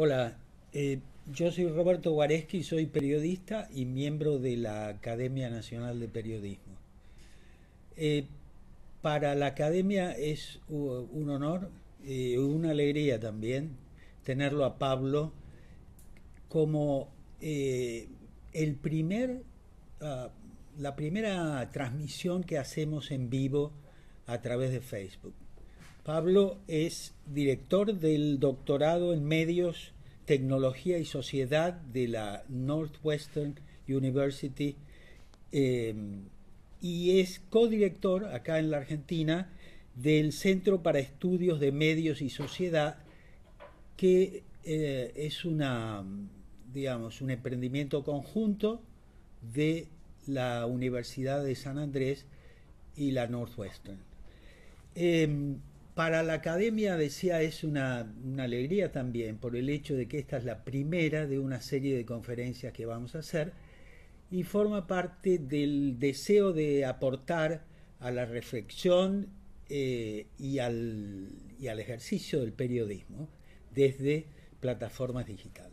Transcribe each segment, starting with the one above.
Hola, eh, yo soy Roberto Guareschi, soy periodista y miembro de la Academia Nacional de Periodismo. Eh, para la Academia es un honor y eh, una alegría también tenerlo a Pablo como el primer, ah, la primera transmisión que hacemos en vivo a través de Facebook. Pablo es director del doctorado en medios, tecnología y sociedad de la Northwestern University em, y es codirector acá en la Argentina del Centro para Estudios de Medios y Sociedad, que eh, es una, digamos, un emprendimiento conjunto de la Universidad de San Andrés y la Northwestern. Em, para la academia, decía, es una, alegría también por el hecho de que esta es la primera de una serie de conferencias que vamos a hacer y forma parte del deseo de aportar a la reflexión eh, y, al, y al ejercicio del periodismo desde plataformas digitales.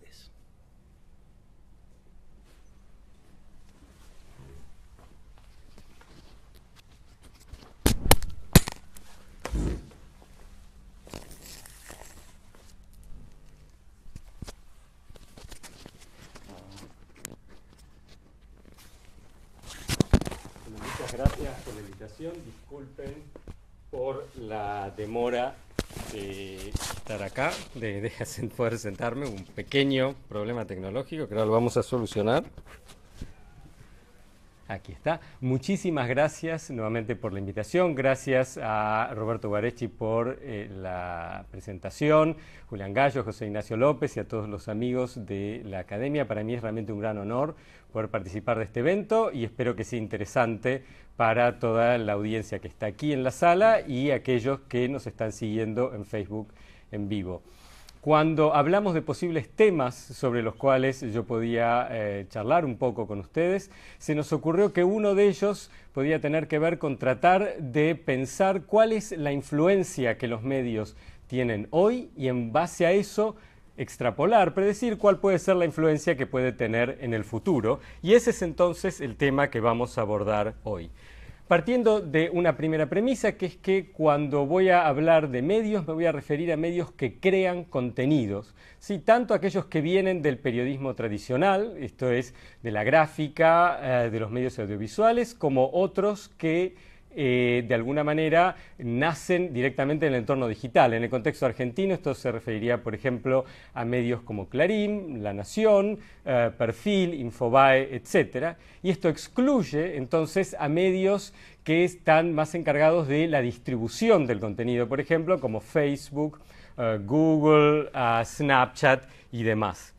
gracias por la invitación. Disculpen por la demora de estar acá, de, poder sentarme. Un pequeño problema tecnológico que ahora lo vamos a solucionar. Aquí está. Muchísimas gracias nuevamente por la invitación. Gracias a Roberto Guarechi por eh, la presentación, Julián Gallo, José Ignacio López y a todos los amigos de la Academia. Para mí es realmente un gran honor poder participar de este evento y espero que sea interesante para toda la audiencia que está aquí en la sala y aquellos que nos están siguiendo en Facebook en vivo. Cuando hablamos de posibles temas sobre los cuales yo podía eh, charlar un poco con ustedes, se nos ocurrió que uno de ellos podía tener que ver con tratar de pensar cuál es la influencia que los medios tienen hoy y en base a eso extrapolar, predecir cuál puede ser la influencia que puede tener en el futuro. Y ese es entonces el tema que vamos a abordar hoy. Partiendo de una primera premisa, que es que cuando voy a hablar de medios me voy a referir a medios que crean contenidos, si tanto aquellos que vienen del periodismo tradicional, esto es, de la gráfica, eh, de los medios audiovisuales, como otros que eh, de alguna manera nacen directamente en el entorno digital. En el contexto argentino esto se referiría, por ejemplo, a medios como Clarín, La Nación, eh, Perfil, Infobae, etc. Y esto excluye entonces a medios que están más encargados de la distribución del contenido, por ejemplo, como Facebook, eh, Google, Snapchat y demás.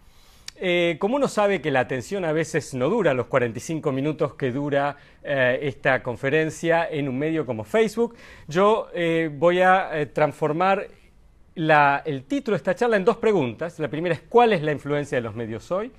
Eh, como uno sabe que la atención a veces no dura los 45 minutos que dura eh, esta conferencia en un medio como Facebook, yo eh, voy a transformar el título de esta charla en dos preguntas. La primera es ¿cuál es la influencia de los medios hoy?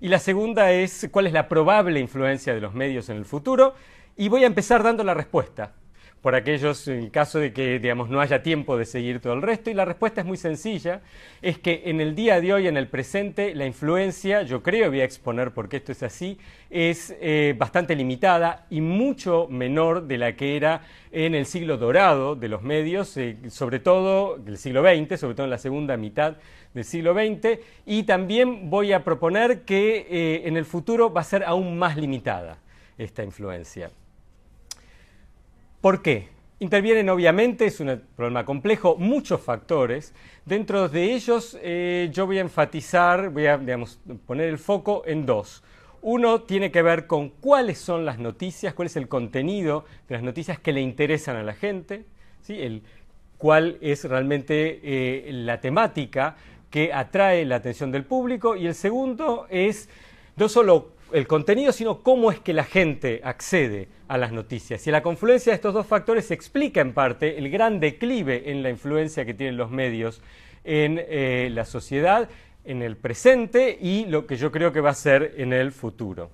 Y la segunda es ¿cuál es la probable influencia de los medios en el futuro? Y voy a empezar dando la respuesta por aquellos, en caso de que digamos, no haya tiempo de seguir todo el resto. Y la respuesta es muy sencilla, es que en el día de hoy, en el presente, la influencia, yo creo, voy a exponer qué esto es así, es eh, bastante limitada y mucho menor de la que era en el siglo dorado de los medios, eh, sobre todo el siglo XX, sobre todo en la segunda mitad del siglo XX, y también voy a proponer que eh, en el futuro va a ser aún más limitada esta influencia. ¿Por qué? Intervienen obviamente, es un problema complejo, muchos factores. Dentro de ellos eh, yo voy a enfatizar, voy a poner el foco en dos. Uno tiene que ver con cuáles son las noticias, cuál es el contenido de las noticias que le interesan a la gente, el, cuál es realmente eh, la temática que atrae la atención del público. Y el segundo es no solo el contenido, sino cómo es que la gente accede a las noticias. Y la confluencia de estos dos factores explica en parte el gran declive en la influencia que tienen los medios en eh, la sociedad, en el presente y lo que yo creo que va a ser en el futuro.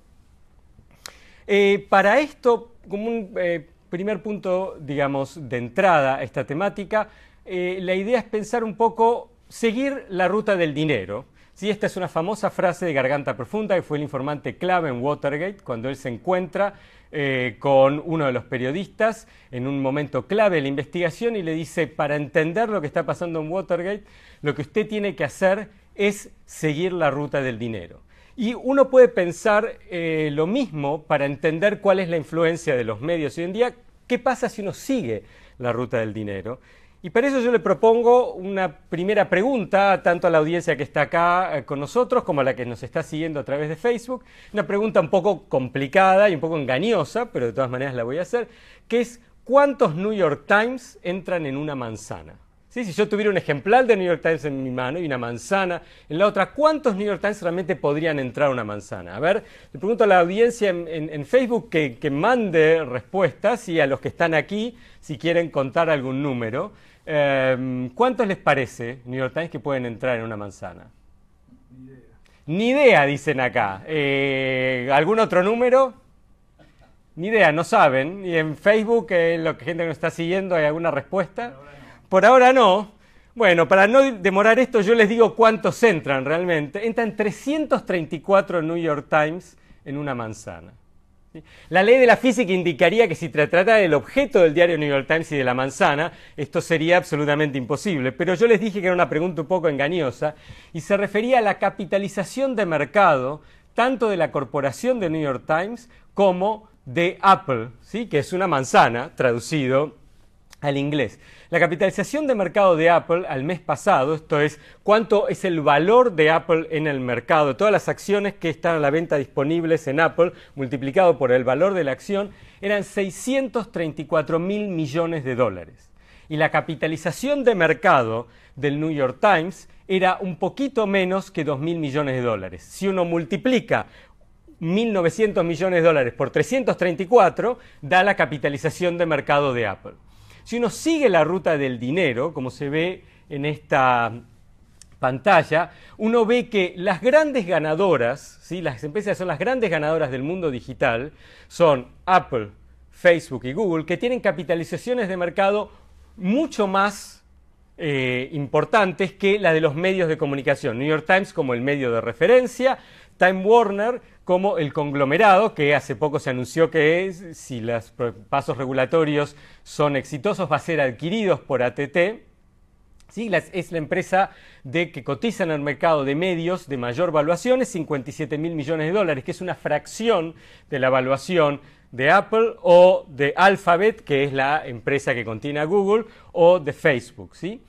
Eh, para esto, como un eh, primer punto, digamos, de entrada a esta temática, la idea es pensar un poco, seguir la ruta del dinero. si esta es una famosa frase de Garganta Profunda que fue el informante clave en Watergate, cuando él se encuentra eh, con uno de los periodistas en un momento clave de la investigación y le dice, para entender lo que está pasando en Watergate, lo que usted tiene que hacer es seguir la ruta del dinero. Y uno puede pensar eh, lo mismo para entender cuál es la influencia de los medios hoy en día, qué pasa si uno sigue la ruta del dinero. Y para eso yo le propongo una primera pregunta, tanto a la audiencia que está acá eh, con nosotros como a la que nos está siguiendo a través de Facebook. Una pregunta un poco complicada y un poco engañosa, pero de todas maneras la voy a hacer, que es ¿cuántos New York Times entran en una manzana? ¿Sí? Si yo tuviera un ejemplar de New York Times en mi mano y una manzana en la otra, ¿cuántos New York Times realmente podrían entrar una manzana? A ver, le pregunto a la audiencia en, Facebook que, mande respuestas y a los que están aquí, si quieren contar algún número. Em, ¿Cuántos les parece New York Times que pueden entrar en una manzana? Ni idea, Ni idea dicen acá. Eh, ¿Algún otro número? Ni idea, no saben. ¿Y en Facebook, en eh, lo que gente que nos está siguiendo, hay alguna respuesta? Por ahora no. Bueno, para no demorar esto, yo les digo cuántos entran realmente. Entran 334 New York Times en una manzana. La ley de la física indicaría que si tratara del objeto del diario New York Times y de la manzana, esto sería absolutamente imposible. Pero yo les dije que era una pregunta un poco engañosa y se refería a la capitalización de mercado tanto de la corporación de New York Times como de Apple, que es una manzana traducido al inglés. La capitalización de mercado de Apple al mes pasado, esto es cuánto es el valor de Apple en el mercado, todas las acciones que están a la venta disponibles en Apple, multiplicado por el valor de la acción, eran 634 mil millones de dólares. Y la capitalización de mercado del New York Times era un poquito menos que 2 mil millones de dólares. Si uno multiplica 1.900 millones de dólares por 334, da la capitalización de mercado de Apple. Si uno sigue la ruta del dinero, como se ve en esta pantalla, uno ve que las grandes ganadoras, las empresas son las grandes ganadoras del mundo digital, son Apple, Facebook y Google, que tienen capitalizaciones de mercado mucho más eh, importantes que la de los medios de comunicación. New York Times como el medio de referencia, Time Warner como el conglomerado, que hace poco se anunció que si los pasos regulatorios son exitosos, va a ser adquirido por ATT. es la empresa de, que cotiza en el mercado de medios de mayor valuación, es 57 mil millones de dólares, que es una fracción de la valuación de Apple o de Alphabet, que es la empresa que contiene a Google, o de Facebook. ¿sí?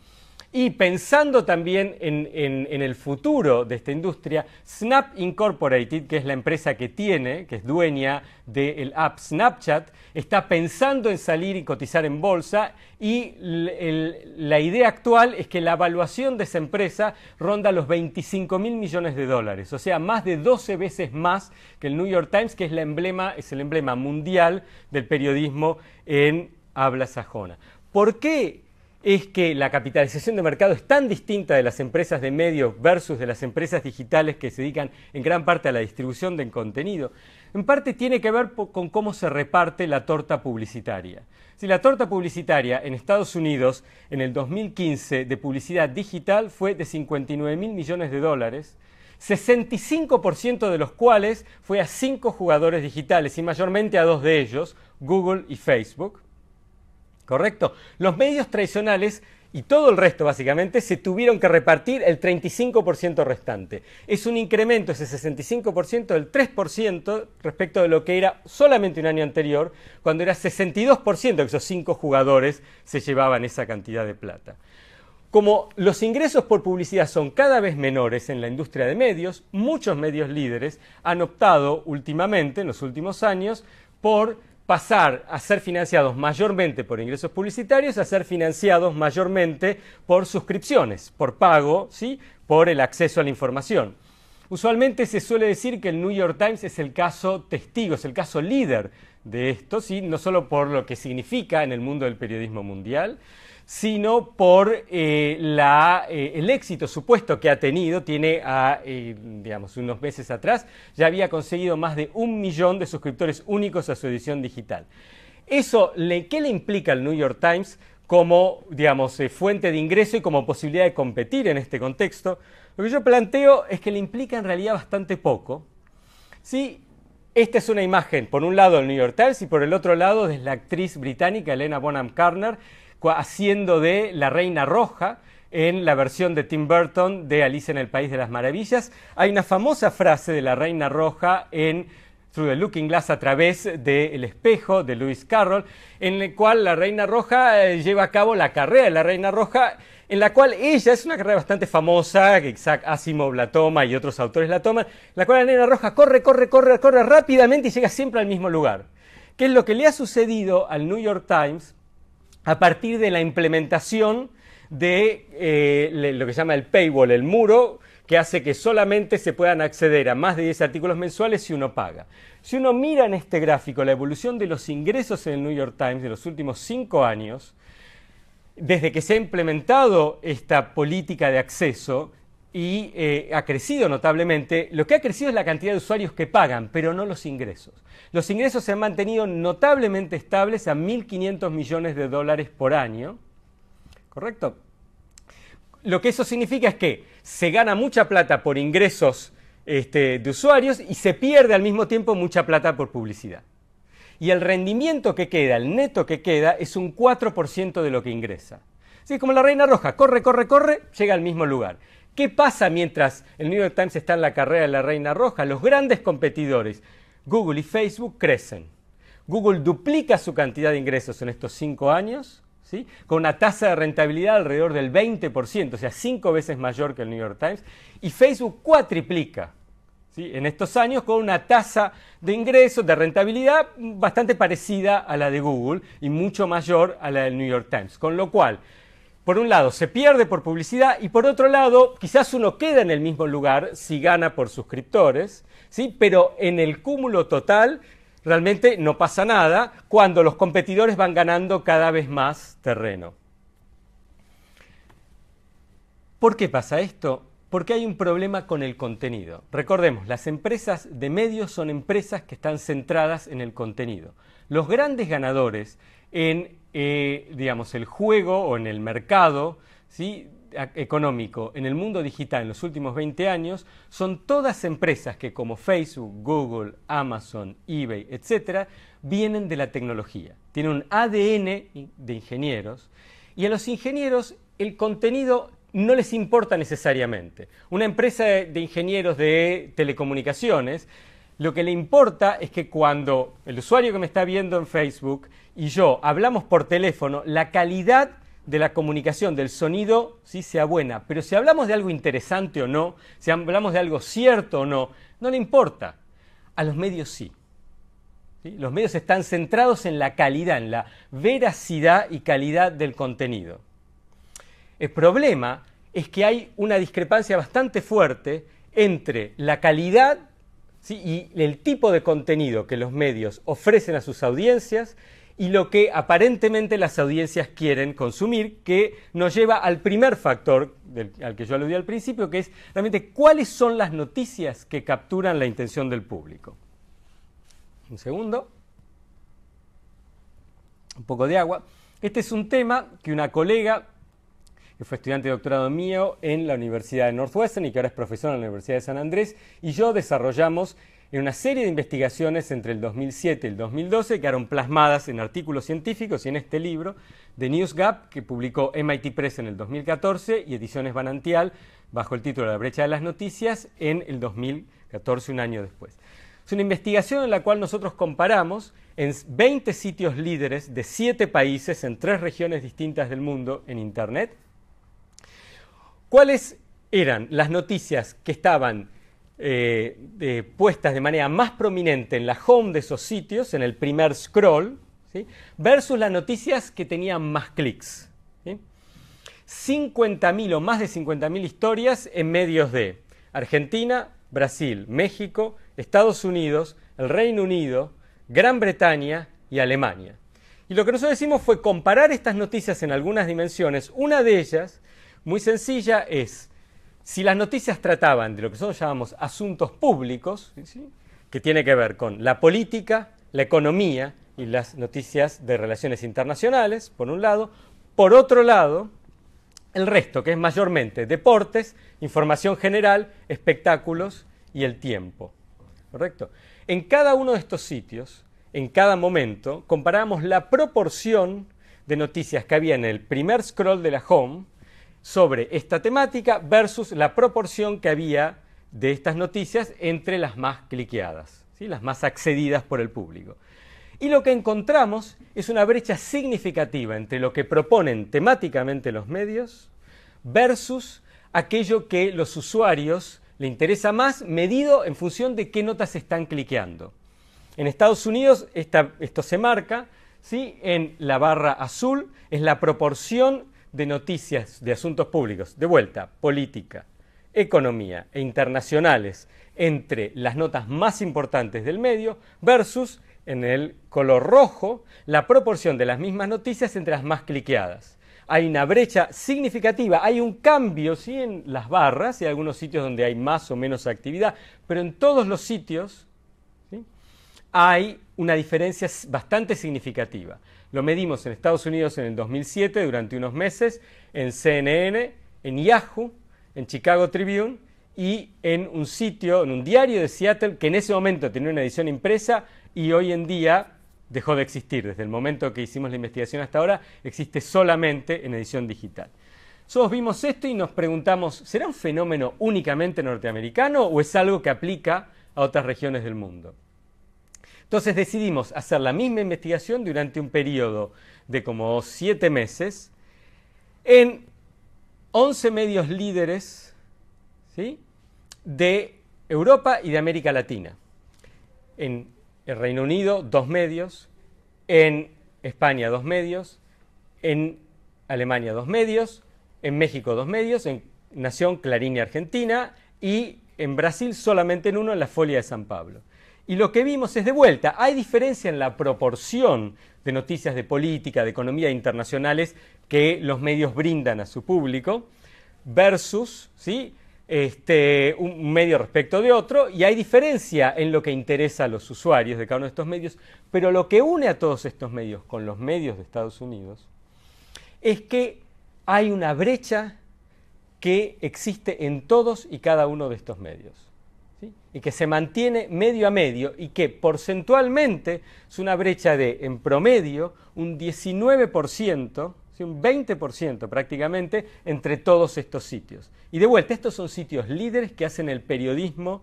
Y pensando también en, el futuro de esta industria, Snap Incorporated, que es la empresa que tiene, que es dueña del app Snapchat, está pensando en salir y cotizar en bolsa y la idea actual es que la evaluación de esa empresa ronda los 25 mil millones de dólares, o sea, más de 12 veces más que el New York Times, que es, es el emblema mundial del periodismo en habla sajona. ¿Por qué es que la capitalización de mercado es tan distinta de las empresas de medios versus de las empresas digitales que se dedican en gran parte a la distribución de contenido. En parte tiene que ver con cómo se reparte la torta publicitaria. Si la torta publicitaria en Estados Unidos en el 2015 de publicidad digital fue de 59 mil millones de dólares, 65% de los cuales fue a cinco jugadores digitales y mayormente a dos de ellos, Google y Facebook. ¿correcto? Los medios tradicionales y todo el resto básicamente se tuvieron que repartir el 35% restante. Es un incremento, ese 65% del 3% respecto de lo que era solamente un año anterior, cuando era 62% que esos cinco jugadores se llevaban esa cantidad de plata. Como los ingresos por publicidad son cada vez menores en la industria de medios, muchos medios líderes han optado últimamente, en los últimos años, por pasar a ser financiados mayormente por ingresos publicitarios a ser financiados mayormente por suscripciones, por pago, ¿sí? por el acceso a la información. Usualmente se suele decir que el New York Times es el caso testigo, es el caso líder de esto, ¿sí? no solo por lo que significa en el mundo del periodismo mundial, sino por eh, eh, el éxito supuesto que ha tenido. Tiene, eh, digamos, unos meses atrás, ya había conseguido más de un millón de suscriptores únicos a su edición digital. Eso, ¿qué le implica al New York Times como, fuente de ingreso y como posibilidad de competir en este contexto? Lo que yo planteo es que le implica en realidad bastante poco. esta es una imagen, por un lado, del New York Times y por el otro lado, de la actriz británica Elena Bonham Carter, haciendo de la Reina Roja en la versión de Tim Burton de Alice en el País de las Maravillas. Hay una famosa frase de la Reina Roja en Through the Looking Glass a través del el espejo de Lewis Carroll, en la cual la Reina Roja eh, lleva a cabo la carrera de la Reina Roja, en la cual ella es una carrera bastante famosa, que Isaac Asimov la toma y otros autores la toman, la cual la Reina Roja corre, corre, corre, corre rápidamente y llega siempre al mismo lugar. ¿Qué es lo que le ha sucedido al New York Times a partir de la implementación de eh, lo que se llama el paywall, el muro, que hace que solamente se puedan acceder a más de 10 artículos mensuales si uno paga. Si uno mira en este gráfico la evolución de los ingresos en el New York Times de los últimos cinco años, desde que se ha implementado esta política de acceso, y eh, ha crecido notablemente. Lo que ha crecido es la cantidad de usuarios que pagan, pero no los ingresos. Los ingresos se han mantenido notablemente estables a 1.500 millones de dólares por año. ¿Correcto? Lo que eso significa es que se gana mucha plata por ingresos este, de usuarios y se pierde al mismo tiempo mucha plata por publicidad. Y el rendimiento que queda, el neto que queda, es un 4% de lo que ingresa. Sí, como la reina roja, corre, corre, corre, llega al mismo lugar. ¿Qué pasa mientras el New York Times está en la carrera de la Reina Roja? Los grandes competidores, Google y Facebook, crecen. Google duplica su cantidad de ingresos en estos cinco años, ¿sí? con una tasa de rentabilidad alrededor del 20%, o sea, cinco veces mayor que el New York Times, y Facebook cuatriplica. ¿sí? En estos años con una tasa de ingresos, de rentabilidad bastante parecida a la de Google y mucho mayor a la del New York Times. Con lo cual, por un lado, se pierde por publicidad y por otro lado, quizás uno queda en el mismo lugar si gana por suscriptores, ¿sí? pero en el cúmulo total realmente no pasa nada cuando los competidores van ganando cada vez más terreno. ¿Por qué pasa esto? Porque hay un problema con el contenido. Recordemos, las empresas de medios son empresas que están centradas en el contenido. Los grandes ganadores en eh, digamos, el juego o en el mercado ¿sí? económico en el mundo digital en los últimos 20 años son todas empresas que como Facebook, Google, Amazon, eBay, etc., vienen de la tecnología. Tienen un ADN de ingenieros y a los ingenieros el contenido no les importa necesariamente. Una empresa de ingenieros de telecomunicaciones lo que le importa es que cuando el usuario que me está viendo en Facebook y yo hablamos por teléfono, la calidad de la comunicación, del sonido, sí sea buena. Pero si hablamos de algo interesante o no, si hablamos de algo cierto o no, no le importa. A los medios sí. ¿Sí? Los medios están centrados en la calidad, en la veracidad y calidad del contenido. El problema es que hay una discrepancia bastante fuerte entre la calidad y el tipo de contenido que los medios ofrecen a sus audiencias y lo que aparentemente las audiencias quieren consumir, que nos lleva al primer factor al que yo aludí al principio, que es realmente cuáles son las noticias que capturan la intención del público. Un segundo. Un poco de agua. Este es un tema que una colega que fue estudiante de doctorado mío en la Universidad de Northwestern y que ahora es profesor en la Universidad de San Andrés, y yo desarrollamos en una serie de investigaciones entre el 2007 y el 2012, que quedaron plasmadas en artículos científicos y en este libro de News Gap, que publicó MIT Press en el 2014 y Ediciones Banantial, bajo el título La brecha de las noticias, en el 2014, un año después. Es una investigación en la cual nosotros comparamos en 20 sitios líderes de 7 países en 3 regiones distintas del mundo en Internet, ¿Cuáles eran las noticias que estaban eh, puestas de manera más prominente en la home de esos sitios, en el primer scroll, versus las noticias que tenían más clics? 50.000 o más de 50.000 historias en medios de Argentina, Brasil, México, Estados Unidos, el Reino Unido, Gran Bretaña y Alemania. Y lo que nosotros decimos fue comparar estas noticias en algunas dimensiones. Una de ellas muy sencilla es, si las noticias trataban de lo que nosotros llamamos asuntos públicos, que tiene que ver con la política, la economía y las noticias de relaciones internacionales, por un lado, por otro lado, el resto, que es mayormente deportes, información general, espectáculos y el tiempo. ¿Correcto? En cada uno de estos sitios, en cada momento, comparamos la proporción de noticias que había en el primer scroll de la home, sobre esta temática versus la proporción que había de estas noticias entre las más cliqueadas, ¿sí? las más accedidas por el público. Y lo que encontramos es una brecha significativa entre lo que proponen temáticamente los medios versus aquello que los usuarios le interesa más, medido en función de qué notas están cliqueando. En Estados Unidos esto se marca ¿sí? en la barra azul, es la proporción de noticias de asuntos públicos, de vuelta, política, economía e internacionales entre las notas más importantes del medio versus en el color rojo la proporción de las mismas noticias entre las más cliqueadas. Hay una brecha significativa, hay un cambio ¿sí? en las barras y algunos sitios donde hay más o menos actividad, pero en todos los sitios hay una diferencia bastante significativa. Lo medimos en Estados Unidos en el 2007 durante unos meses, en CNN, en Yahoo, en Chicago Tribune y en un sitio, en un diario de Seattle que en ese momento tenía una edición impresa y hoy en día dejó de existir. Desde el momento que hicimos la investigación hasta ahora, existe solamente en edición digital. Nosotros vimos esto y nos preguntamos, ¿será un fenómeno únicamente norteamericano o es algo que aplica a otras regiones del mundo? Entonces decidimos hacer la misma investigación durante un periodo de como siete meses en 11 medios líderes ¿sí? de Europa y de América Latina. En el Reino Unido, dos medios, en España, dos medios, en Alemania, dos medios, en México, dos medios, en Nación, Clarín y Argentina, y en Brasil solamente en uno, en la Folia de San Pablo. Y lo que vimos es de vuelta, hay diferencia en la proporción de noticias de política, de economía internacionales que los medios brindan a su público versus ¿sí? Este, un medio respecto de otro y hay diferencia en lo que interesa a los usuarios de cada uno de estos medios, pero lo que une a todos estos medios con los medios de Estados Unidos es que hay una brecha que existe en todos y cada uno de estos medios y que se mantiene medio a medio y que porcentualmente es una brecha de, en promedio, un 19%, un 20% prácticamente, entre todos estos sitios. Y de vuelta, estos son sitios líderes que hacen el periodismo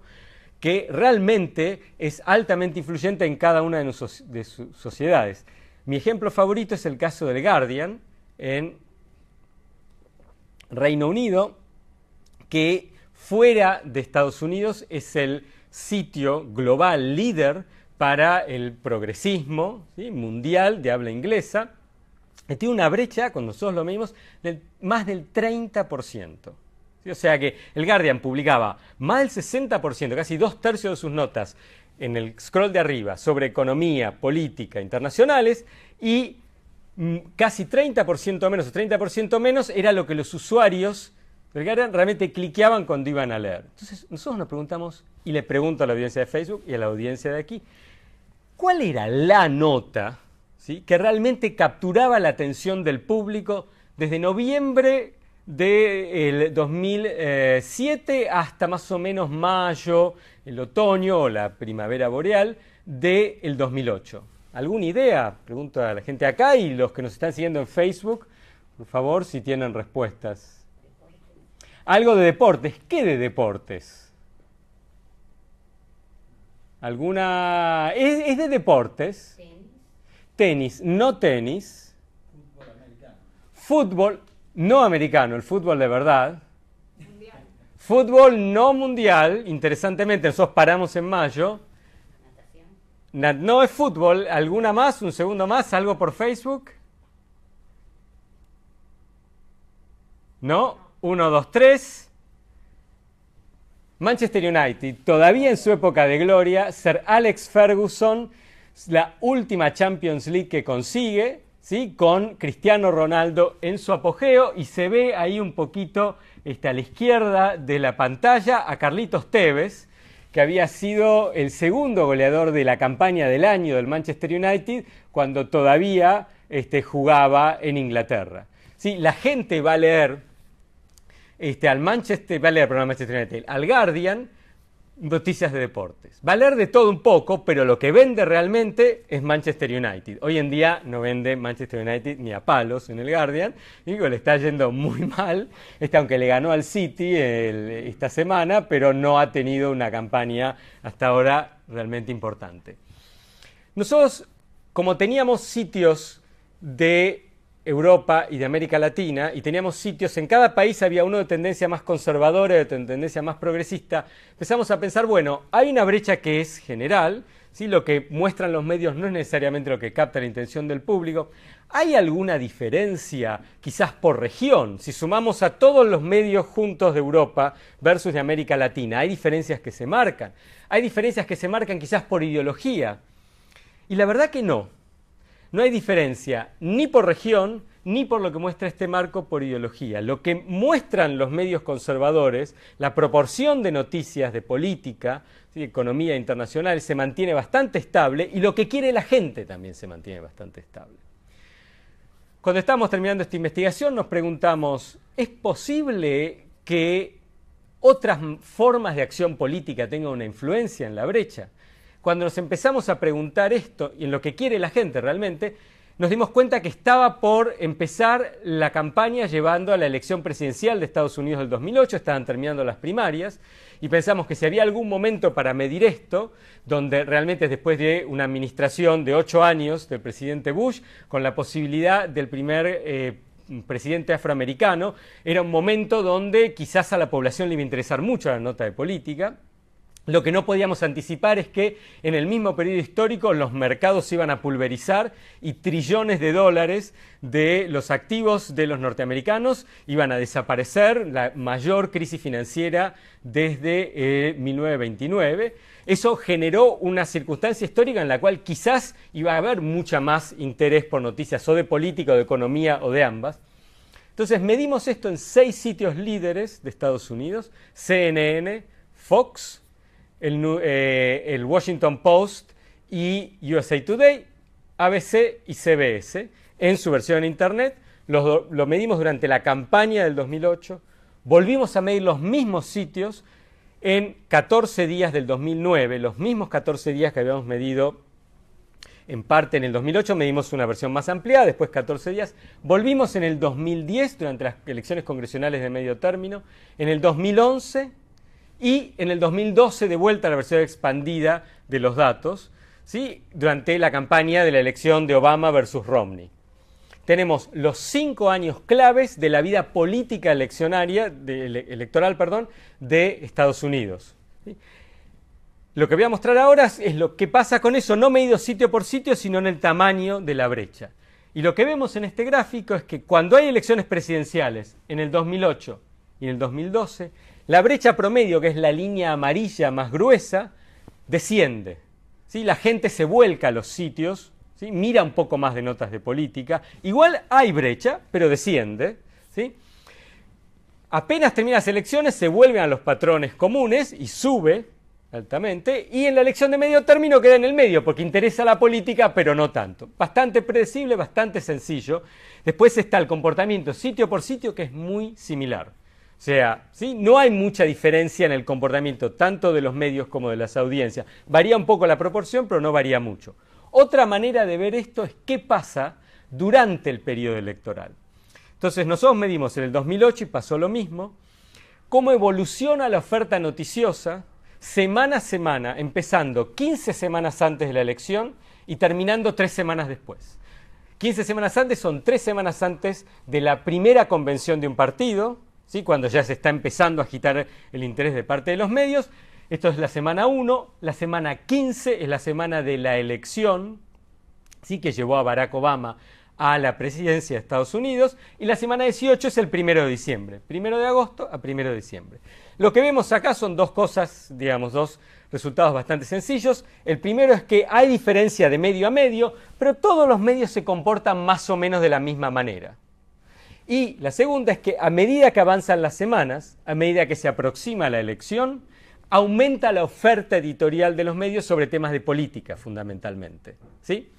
que realmente es altamente influyente en cada una de, sus sociedades. Mi ejemplo favorito es el caso del Guardian en Reino Unido, que fuera de Estados Unidos es el sitio global líder para el progresismo mundial de habla inglesa. tiene una brecha, cuando nosotros lo medimos, de más del 30%. O sea que el Guardian publicaba más del 60%, casi dos tercios de sus notas en el scroll de arriba sobre economía, política, internacionales y mm, casi 30% menos o 30% menos era lo que los usuarios pero que realmente cliqueaban cuando iban a leer. Entonces nosotros nos preguntamos, y le pregunto a la audiencia de Facebook y a la audiencia de aquí, ¿cuál era la nota ¿sí? que realmente capturaba la atención del público desde noviembre del 2007 hasta más o menos mayo, el otoño o la primavera boreal del 2008. ¿Alguna idea? Pregunto a la gente acá y los que nos están siguiendo en Facebook, por favor, si tienen respuestas. Algo de deportes. ¿Qué de deportes? ¿Alguna... ¿Es, de deportes? Tenis. Tenis, no tenis. Fútbol no americano, el fútbol de verdad. Fútbol no mundial, interesantemente, nosotros paramos en mayo. No es fútbol, ¿alguna más? ¿Un segundo más? ¿Algo por Facebook? ¿No? 1, 2, 3. Manchester United, todavía en su época de gloria, Sir Alex Ferguson, la última Champions League que consigue, ¿sí? con Cristiano Ronaldo en su apogeo, y se ve ahí un poquito este, a la izquierda de la pantalla a Carlitos Tevez, que había sido el segundo goleador de la campaña del año del Manchester United cuando todavía este, jugaba en Inglaterra. ¿Sí? La gente va a leer este, al Manchester, va a Manchester United, al Guardian, noticias de deportes. Va a leer de todo un poco, pero lo que vende realmente es Manchester United. Hoy en día no vende Manchester United ni a palos en el Guardian. Digo, le está yendo muy mal, este, aunque le ganó al City esta semana, pero no ha tenido una campaña hasta ahora realmente importante. Nosotros, como teníamos sitios de Europa y de América Latina y teníamos sitios, en cada país había uno de tendencia más conservadora, de tendencia más progresista, empezamos a pensar, bueno, hay una brecha que es general, si lo que muestran los medios no es necesariamente lo que capta la intención del público, ¿hay alguna diferencia quizás por región? Si sumamos a todos los medios juntos de Europa versus de América Latina, ¿hay diferencias que se marcan? ¿Hay diferencias que se marcan quizás por ideología? Y la verdad que no, no hay diferencia ni por región, ni por lo que muestra este marco por ideología. Lo que muestran los medios conservadores, la proporción de noticias de política, de economía internacional, se mantiene bastante estable y lo que quiere la gente también se mantiene bastante estable. Cuando estamos terminando esta investigación nos preguntamos, ¿es posible que otras formas de acción política tengan una influencia en la brecha? cuando nos empezamos a preguntar esto y en lo que quiere la gente realmente, nos dimos cuenta que estaba por empezar la campaña llevando a la elección presidencial de Estados Unidos del 2008, estaban terminando las primarias, y pensamos que si había algún momento para medir esto, donde realmente después de una administración de ocho años del presidente Bush, con la posibilidad del primer eh, presidente afroamericano, era un momento donde quizás a la población le iba a interesar mucho la nota de política. Lo que no podíamos anticipar es que en el mismo periodo histórico los mercados se iban a pulverizar y trillones de dólares de los activos de los norteamericanos iban a desaparecer, la mayor crisis financiera desde 1929. Eh, Eso generó una circunstancia histórica en la cual quizás iba a haber mucha más interés por noticias o de política o de economía o de ambas. Entonces medimos esto en seis sitios líderes de Estados Unidos, CNN, Fox, eh, el, Washington Post y USA Today, ABC y CBS en su versión en Internet. Lo, lo medimos durante la campaña del 2008. Volvimos a medir los mismos sitios en 14 días del 2009, los mismos 14 días que habíamos medido en parte en el 2008, medimos una versión más ampliada, después 14 días. Volvimos en el 2010 durante las elecciones congresionales de medio término. En el 2011 y en el 2012 de vuelta a la versión expandida de los datos, ¿sí? durante la campaña de la elección de Obama versus Romney. Tenemos los cinco años claves de la vida política eleccionaria, electoral perdón, de Estados Unidos. Lo que voy a mostrar ahora es lo que pasa con eso, no medido sitio por sitio, sino en el tamaño de la brecha. Y lo que vemos en este gráfico es que cuando hay elecciones presidenciales en el 2008 y en el 2012, la brecha promedio, que es la línea amarilla más gruesa, desciende. La gente se vuelca a los sitios, mira un poco más de notas de política. Igual hay brecha, pero desciende. Apenas terminan las elecciones, se vuelven a los patrones comunes y sube altamente. Y en la elección de medio término queda en el medio, porque interesa la política, pero no tanto. Bastante predecible, bastante sencillo. Después está el comportamiento sitio por sitio, que es muy similar. O sea, ¿sí? no hay mucha diferencia en el comportamiento tanto de los medios como de las audiencias. Varía un poco la proporción, pero no varía mucho. Otra manera de ver esto es qué pasa durante el periodo electoral. Entonces, nosotros medimos en el 2008 y pasó lo mismo, cómo evoluciona la oferta noticiosa semana a semana, empezando 15 semanas antes de la elección y terminando tres semanas después. 15 semanas antes son tres semanas antes de la primera convención de un partido, cuando ya se está empezando a agitar el interés de parte de los medios. Esto es la semana 1, la semana 15 es la semana de la elección, ¿sí? que llevó a Barack Obama a la presidencia de Estados Unidos, y la semana 18 es el primero de diciembre, primero de agosto a primero de diciembre. Lo que vemos acá son dos cosas, digamos, dos resultados bastante sencillos. El primero es que hay diferencia de medio a medio, pero todos los medios se comportan más o menos de la misma manera. Y la segunda es que a medida que avanzan las semanas, a medida que se aproxima la elección, aumenta la oferta editorial de los medios sobre temas de política fundamentalmente. ¿sí?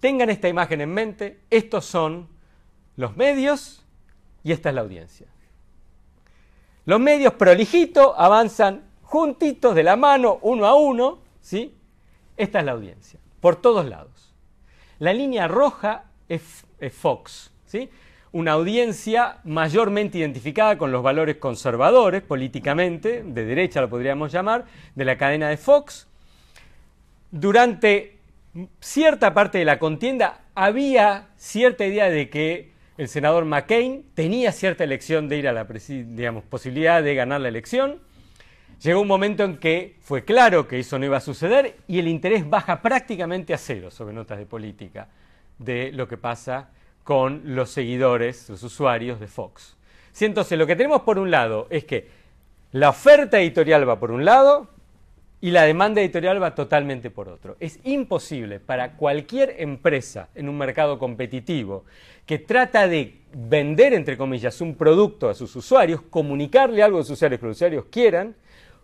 Tengan esta imagen en mente, estos son los medios y esta es la audiencia. Los medios prolijito avanzan juntitos de la mano, uno a uno, ¿sí? Esta es la audiencia, por todos lados. La línea roja es, Fox, ¿sí? una audiencia mayormente identificada con los valores conservadores políticamente, de derecha lo podríamos llamar, de la cadena de Fox. Durante cierta parte de la contienda había cierta idea de que el senador McCain tenía cierta elección de ir a la digamos, posibilidad de ganar la elección. Llegó un momento en que fue claro que eso no iba a suceder y el interés baja prácticamente a cero sobre notas de política de lo que pasa con los seguidores, los usuarios de Fox. entonces lo que tenemos por un lado es que la oferta editorial va por un lado y la demanda editorial va totalmente por otro. Es imposible para cualquier empresa en un mercado competitivo que trata de vender, entre comillas, un producto a sus usuarios, comunicarle algo a sus usuarios que los usuarios quieran,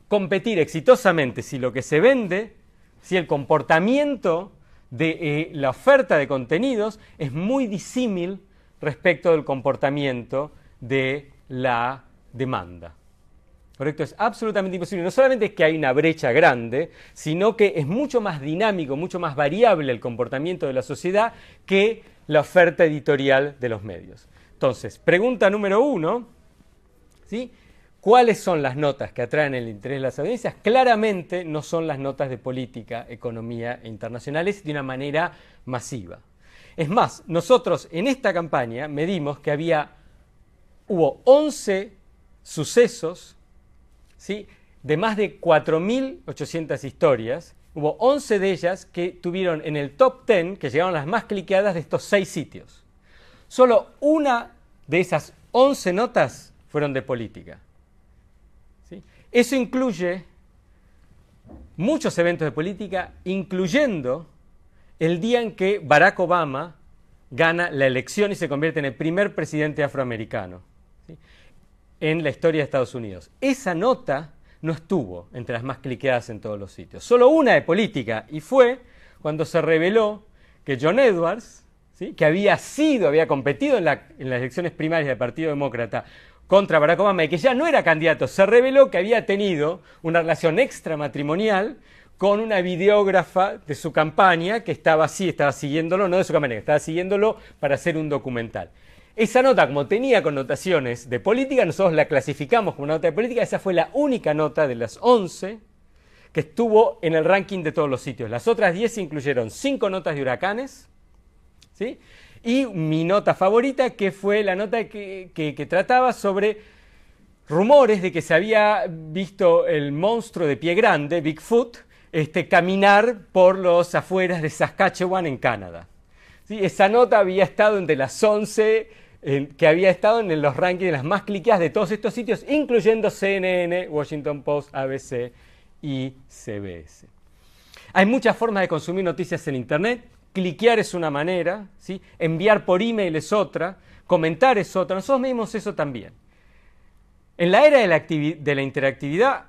competir exitosamente si lo que se vende, si el comportamiento de eh, la oferta de contenidos es muy disímil respecto del comportamiento de la demanda. ¿Correcto? Es absolutamente imposible. No solamente es que hay una brecha grande, sino que es mucho más dinámico, mucho más variable el comportamiento de la sociedad que la oferta editorial de los medios. Entonces, pregunta número uno, ¿sí? ¿Cuáles son las notas que atraen el interés de las audiencias? Claramente no son las notas de política, economía e internacionales de una manera masiva. Es más, nosotros en esta campaña medimos que había, hubo 11 sucesos de más de 4.800 historias. Hubo 11 de ellas que tuvieron en el top 10, que llegaron las más cliqueadas de estos seis sitios. Solo una de esas 11 notas fueron de política. Eso incluye muchos eventos de política, incluyendo el día en que Barack Obama gana la elección y se convierte en el primer presidente afroamericano en la historia de Estados Unidos. Esa nota no estuvo entre las más cliqueadas en todos los sitios. Solo una de política, y fue cuando se reveló que John Edwards, que había sido, había competido en las elecciones primarias del Partido Demócrata contra Barack Obama y que ya no era candidato, se reveló que había tenido una relación extramatrimonial con una videógrafa de su campaña que estaba así, estaba siguiéndolo, no de su campaña, estaba siguiéndolo para hacer un documental. Esa nota, como tenía connotaciones de política, nosotros la clasificamos como una nota de política, esa fue la única nota de las 11 que estuvo en el ranking de todos los sitios. Las otras 10 incluyeron cinco notas de huracanes, ¿sí? Y mi nota favorita, que fue la nota que, trataba sobre rumores de que se había visto el monstruo de pie grande, Bigfoot, este, caminar por los afueras de Saskatchewan en Canadá. Esa nota había estado entre las 11, que había estado en los rankings de las más cliqueadas de todos estos sitios, incluyendo CNN, Washington Post, ABC y CBS. Hay muchas formas de consumir noticias en Internet cliquear es una manera, ¿sí? enviar por email es otra, comentar es otra, nosotros medimos eso también. En la era de la, interactividad,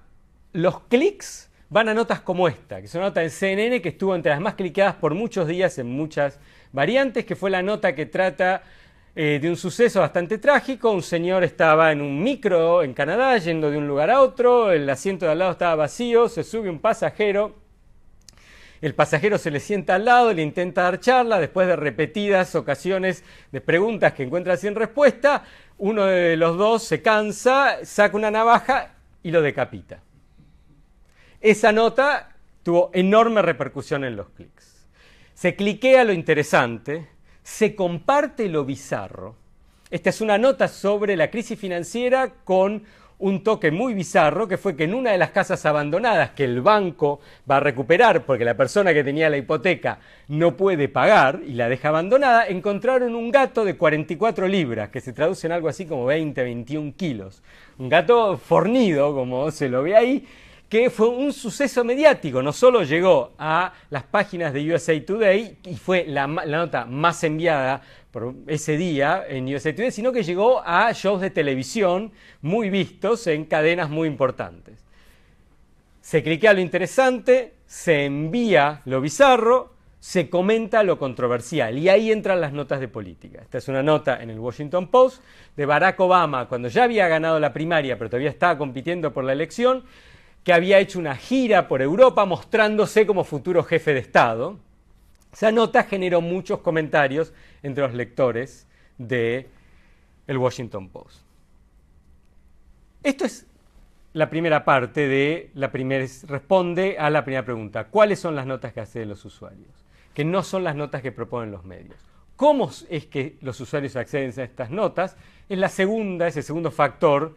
los clics van a notas como esta, que es una nota en CNN que estuvo entre las más cliqueadas por muchos días en muchas variantes, que fue la nota que trata eh, de un suceso bastante trágico. Un señor estaba en un micro en Canadá yendo de un lugar a otro, el asiento de al lado estaba vacío, se sube un pasajero el pasajero se le sienta al lado, le intenta dar charla, después de repetidas ocasiones de preguntas que encuentra sin respuesta, uno de los dos se cansa, saca una navaja y lo decapita. Esa nota tuvo enorme repercusión en los clics. Se cliquea lo interesante, se comparte lo bizarro. Esta es una nota sobre la crisis financiera con un toque muy bizarro que fue que en una de las casas abandonadas que el banco va a recuperar porque la persona que tenía la hipoteca no puede pagar y la deja abandonada, encontraron un gato de 44 libras, que se traduce en algo así como 20, 21 kilos. Un gato fornido, como se lo ve ahí, que fue un suceso mediático. No solo llegó a las páginas de USA Today y fue la, nota más enviada por ese día en USA Today, sino que llegó a shows de televisión muy vistos en cadenas muy importantes. Se cliquea lo interesante, se envía lo bizarro, se comenta lo controversial y ahí entran las notas de política. Esta es una nota en el Washington Post de Barack Obama cuando ya había ganado la primaria pero todavía estaba compitiendo por la elección que había hecho una gira por Europa mostrándose como futuro jefe de Estado. Esa nota generó muchos comentarios entre los lectores de el Washington Post. Esto es la primera parte de la primera responde a la primera pregunta. ¿Cuáles son las notas que hacen los usuarios? Que no son las notas que proponen los medios. ¿Cómo es que los usuarios acceden a estas notas? Es la segunda, ese segundo factor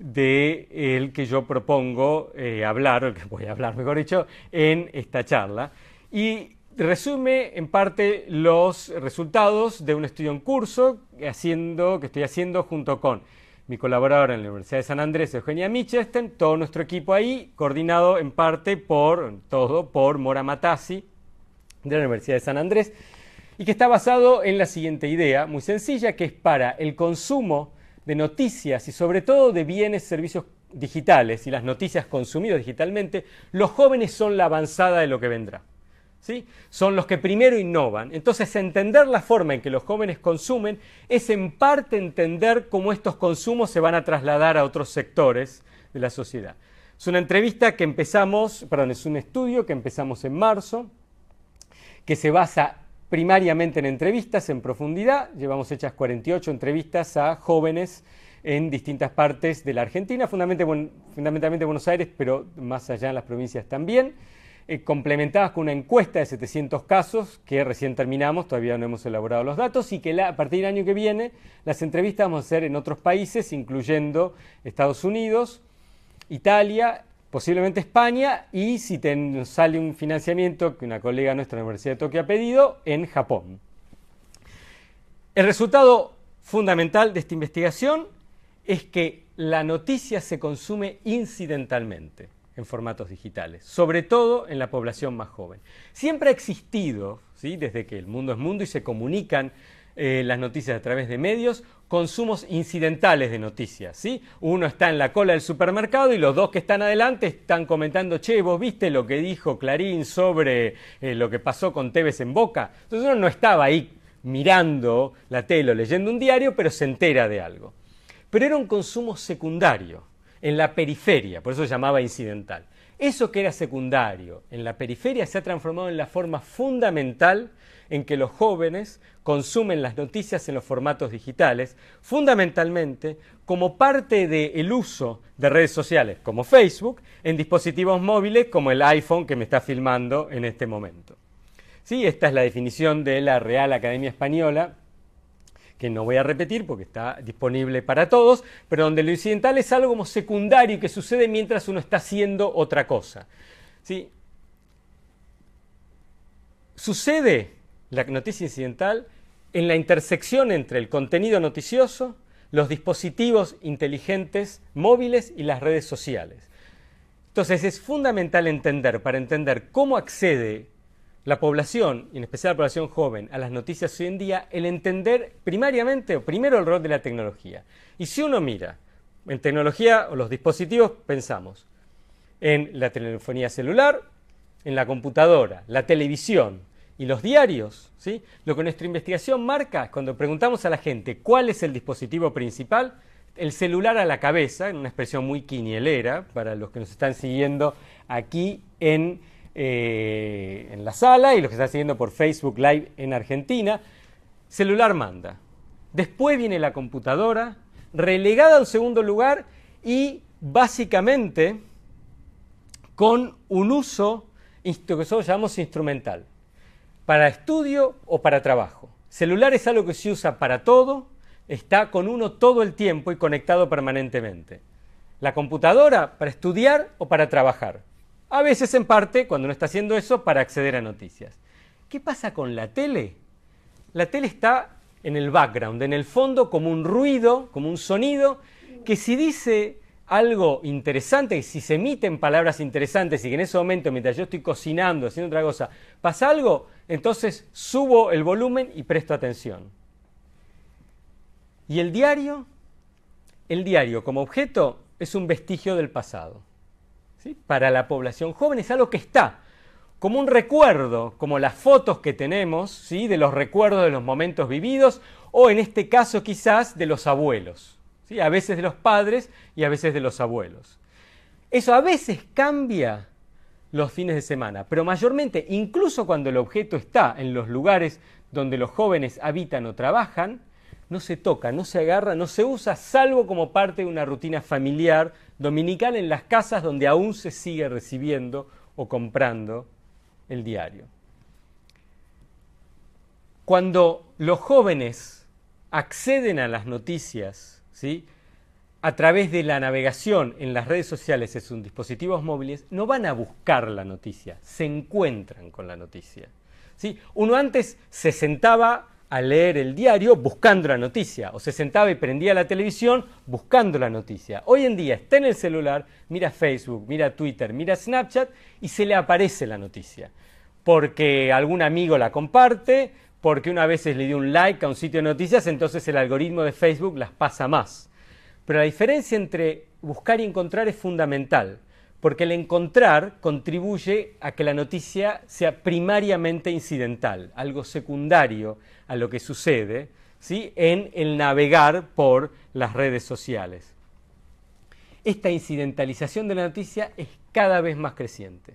de el que yo propongo eh, hablar, o que voy a hablar, mejor dicho, en esta charla. Y resume en parte los resultados de un estudio en curso haciendo, que estoy haciendo junto con mi colaboradora en la Universidad de San Andrés, Eugenia Michesten, todo nuestro equipo ahí, coordinado en parte por, todo, por Mora Matassi de la Universidad de San Andrés, y que está basado en la siguiente idea, muy sencilla, que es para el consumo de noticias y sobre todo de bienes, y servicios digitales y las noticias consumidas digitalmente, los jóvenes son la avanzada de lo que vendrá. ¿sí? Son los que primero innovan. Entonces, entender la forma en que los jóvenes consumen es en parte entender cómo estos consumos se van a trasladar a otros sectores de la sociedad. Es una entrevista que empezamos, perdón, es un estudio que empezamos en marzo, que se basa primariamente en entrevistas en profundidad. Llevamos hechas 48 entrevistas a jóvenes en distintas partes de la Argentina, fundamentalmente, en Buenos Aires, pero más allá en las provincias también. Eh, complementadas con una encuesta de 700 casos que recién terminamos, todavía no hemos elaborado los datos, y que a partir del año que viene las entrevistas vamos a hacer en otros países, incluyendo Estados Unidos, Italia, posiblemente España y si te sale un financiamiento que una colega nuestra de la Universidad de Tokio ha pedido, en Japón. El resultado fundamental de esta investigación es que la noticia se consume incidentalmente en formatos digitales, sobre todo en la población más joven. Siempre ha existido, ¿sí? desde que el mundo es mundo y se comunican eh, las noticias a través de medios, consumos incidentales de noticias, Uno está en la cola del supermercado y los dos que están adelante están comentando, che, vos viste lo que dijo Clarín sobre eh, lo que pasó con Tevez en Boca. Entonces uno no estaba ahí mirando la tele o leyendo un diario, pero se entera de algo. Pero era un consumo secundario, en la periferia, por eso se llamaba incidental. Eso que era secundario en la periferia se ha transformado en la forma fundamental en que los jóvenes consumen las noticias en los formatos digitales, fundamentalmente como parte del uso de redes sociales como Facebook en dispositivos móviles como el iPhone que me está filmando en este momento. ¿Sí? Esta es la definición de la Real Academia Española que no voy a repetir porque está disponible para todos, pero donde lo incidental es algo como secundario que sucede mientras uno está haciendo otra cosa. ¿Sí? Sucede la noticia incidental en la intersección entre el contenido noticioso, los dispositivos inteligentes móviles y las redes sociales. Entonces es fundamental entender, para entender cómo accede la población, y en especial la población joven, a las noticias hoy en día, el entender primariamente o primero el rol de la tecnología. Y si uno mira en tecnología o los dispositivos, pensamos en la telefonía celular, en la computadora, la televisión, y los diarios. ¿sí? Lo que nuestra investigación marca, es cuando preguntamos a la gente cuál es el dispositivo principal, el celular a la cabeza, en una expresión muy quinielera, para los que nos están siguiendo aquí en, eh, en la sala y los que están siguiendo por Facebook Live en Argentina, celular manda. Después viene la computadora, relegada a un segundo lugar y básicamente con un uso que nosotros llamamos instrumental para estudio o para trabajo. Celular es algo que se usa para todo, está con uno todo el tiempo y conectado permanentemente. La computadora para estudiar o para trabajar. A veces en parte, cuando no está haciendo eso, para acceder a noticias. ¿Qué pasa con la tele? La tele está en el background, en el fondo, como un ruido, como un sonido, que si dice algo interesante, y si se emiten palabras interesantes y que en ese momento, mientras yo estoy cocinando, haciendo otra cosa, pasa algo, entonces subo el volumen y presto atención. ¿Y el diario? El diario como objeto es un vestigio del pasado. ¿sí? Para la población joven es algo que está, como un recuerdo, como las fotos que tenemos, ¿sí? de los recuerdos de los momentos vividos o en este caso quizás de los abuelos, ¿sí? a veces de los padres y a veces de los abuelos. Eso a veces cambia los fines de semana, pero mayormente incluso cuando el objeto está en los lugares donde los jóvenes habitan o trabajan, no se toca, no se agarra, no se usa, salvo como parte de una rutina familiar dominical en las casas donde aún se sigue recibiendo o comprando el diario. Cuando los jóvenes acceden a las noticias, ¿sí? a través de la navegación en las redes sociales en sus dispositivos móviles, no van a buscar la noticia, se encuentran con la noticia. ¿sí? Uno antes se sentaba a leer el diario buscando la noticia, o se sentaba y prendía la televisión buscando la noticia. Hoy en día está en el celular, mira Facebook, mira Twitter, mira Snapchat y se le aparece la noticia, porque algún amigo la comparte, porque una vez le dio un like a un sitio de noticias, entonces el algoritmo de Facebook las pasa más. Pero la diferencia entre buscar y encontrar es fundamental, porque el encontrar contribuye a que la noticia sea primariamente incidental, algo secundario a lo que sucede ¿sí? en el navegar por las redes sociales. Esta incidentalización de la noticia es cada vez más creciente.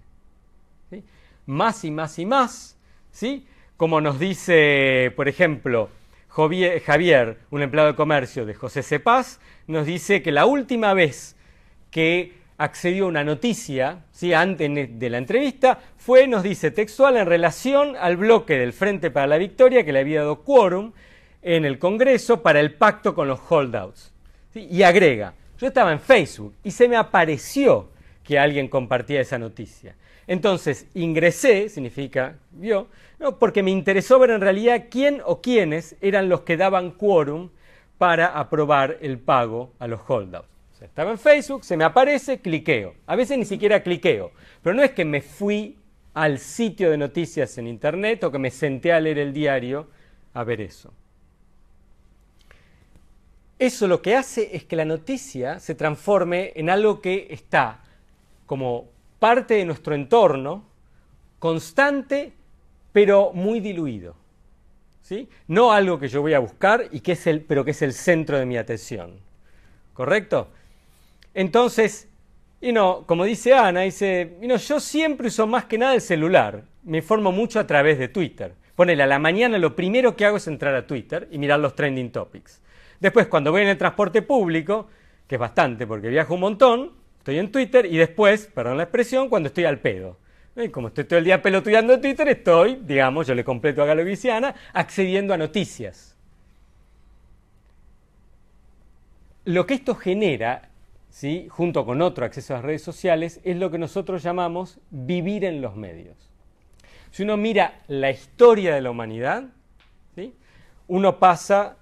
Más y más y más, ¿sí? como nos dice, por ejemplo, Javier, un empleado de comercio de José Cepaz, nos dice que la última vez que accedió a una noticia, ¿sí? antes de la entrevista, fue, nos dice textual, en relación al bloque del Frente para la Victoria que le había dado quórum en el Congreso para el pacto con los holdouts. Y agrega, yo estaba en Facebook y se me apareció que alguien compartía esa noticia. Entonces ingresé, significa vio, porque me interesó ver en realidad quién o quiénes eran los que daban quórum para aprobar el pago a los holdouts. O estaba en Facebook, se me aparece, cliqueo. A veces ni siquiera cliqueo, pero no es que me fui al sitio de noticias en internet o que me senté a leer el diario a ver eso. Eso lo que hace es que la noticia se transforme en algo que está como parte de nuestro entorno, constante pero muy diluido. ¿sí? No algo que yo voy a buscar, y que es el, pero que es el centro de mi atención. ¿Correcto? Entonces, y no, como dice Ana, dice, y no, yo siempre uso más que nada el celular. Me informo mucho a través de Twitter. Ponele, a la mañana lo primero que hago es entrar a Twitter y mirar los trending topics. Después, cuando voy en el transporte público, que es bastante porque viajo un montón, estoy en Twitter y después, perdón la expresión, cuando estoy al pedo. Eh, como estoy todo el día pelotudeando en Twitter, estoy, digamos, yo le completo a Galovisiana, accediendo a noticias. Lo que esto genera, ¿sí? junto con otro acceso a las redes sociales, es lo que nosotros llamamos vivir en los medios. Si uno mira la historia de la humanidad, uno pasa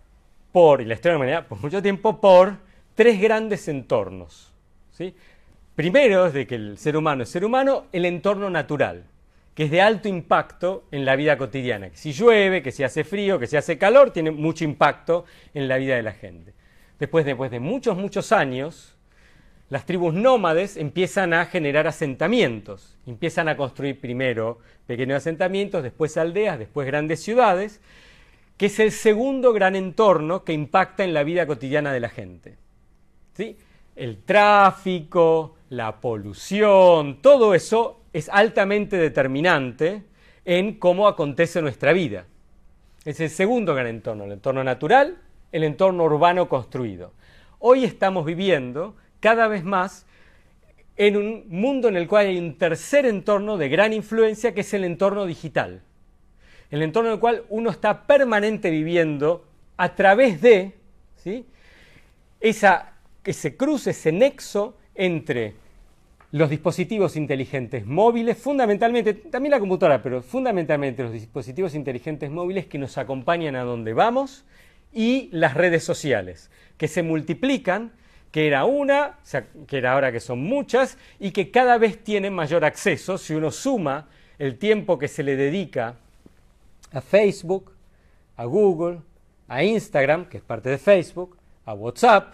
por, y la historia de la humanidad, por mucho tiempo, por tres grandes entornos. ¿sí? Primero, desde que el ser humano es ser humano, el entorno natural, que es de alto impacto en la vida cotidiana. Que si llueve, que si hace frío, que si hace calor, tiene mucho impacto en la vida de la gente. Después, después de muchos, muchos años, las tribus nómades empiezan a generar asentamientos, empiezan a construir primero pequeños asentamientos, después aldeas, después grandes ciudades, que es el segundo gran entorno que impacta en la vida cotidiana de la gente. ¿Sí? El tráfico, la polución, todo eso es altamente determinante en cómo acontece nuestra vida. Es el segundo gran entorno, el entorno natural, el entorno urbano construido. Hoy estamos viviendo cada vez más en un mundo en el cual hay un tercer entorno de gran influencia que es el entorno digital. El entorno en el cual uno está permanente viviendo a través de ¿sí? ese cruce, ese nexo entre los dispositivos inteligentes móviles, fundamentalmente, también la computadora, pero fundamentalmente los dispositivos inteligentes móviles que nos acompañan a donde vamos y las redes sociales, que se multiplican, que era una, que era ahora que son muchas, y que cada vez tienen mayor acceso. Si uno suma el tiempo que se le dedica a Facebook, a Google, a Instagram, que es parte de Facebook, a WhatsApp,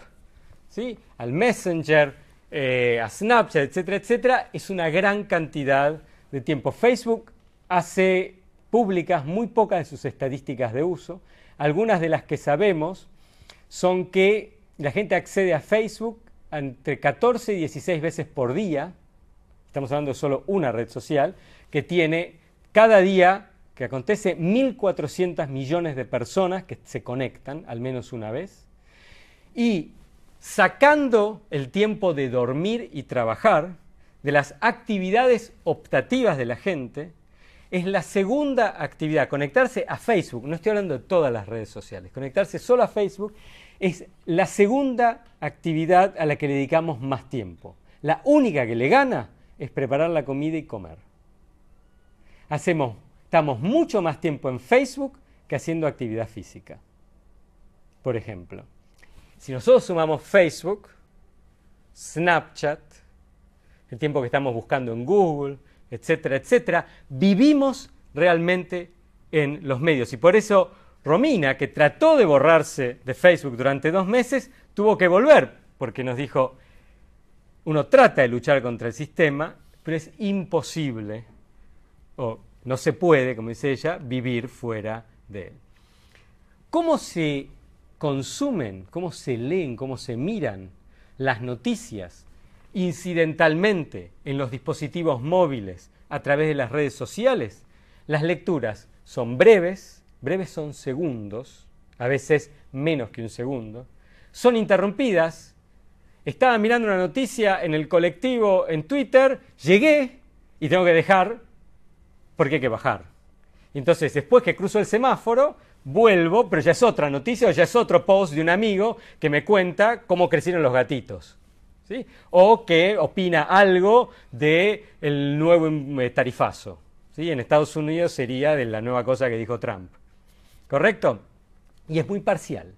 ¿sí? al Messenger, eh, a Snapchat, etcétera, etcétera, es una gran cantidad de tiempo. Facebook hace públicas muy pocas de sus estadísticas de uso. Algunas de las que sabemos son que la gente accede a Facebook entre 14 y 16 veces por día, estamos hablando de solo una red social, que tiene cada día, que acontece, 1.400 millones de personas que se conectan al menos una vez. Y sacando el tiempo de dormir y trabajar de las actividades optativas de la gente, es la segunda actividad. Conectarse a Facebook, no estoy hablando de todas las redes sociales, conectarse solo a Facebook es la segunda actividad a la que le dedicamos más tiempo. La única que le gana es preparar la comida y comer. Hacemos, estamos mucho más tiempo en Facebook que haciendo actividad física, por ejemplo. Si nosotros sumamos Facebook, Snapchat, el tiempo que estamos buscando en Google, etcétera, etcétera, vivimos realmente en los medios. Y por eso Romina, que trató de borrarse de Facebook durante dos meses, tuvo que volver, porque nos dijo, uno trata de luchar contra el sistema, pero es imposible, o no se puede, como dice ella, vivir fuera de él. ¿Cómo se consumen, cómo se leen, cómo se miran las noticias incidentalmente en los dispositivos móviles a través de las redes sociales. Las lecturas son breves, breves son segundos, a veces menos que un segundo, son interrumpidas. Estaba mirando una noticia en el colectivo en Twitter, llegué y tengo que dejar porque hay que bajar. Entonces, después que cruzo el semáforo, vuelvo, pero ya es otra noticia o ya es otro post de un amigo que me cuenta cómo crecieron los gatitos. ¿sí? O que opina algo del el nuevo em, eh, tarifazo. En Estados Unidos sería de la nueva cosa que dijo Trump. ¿Correcto? Y es muy parcial.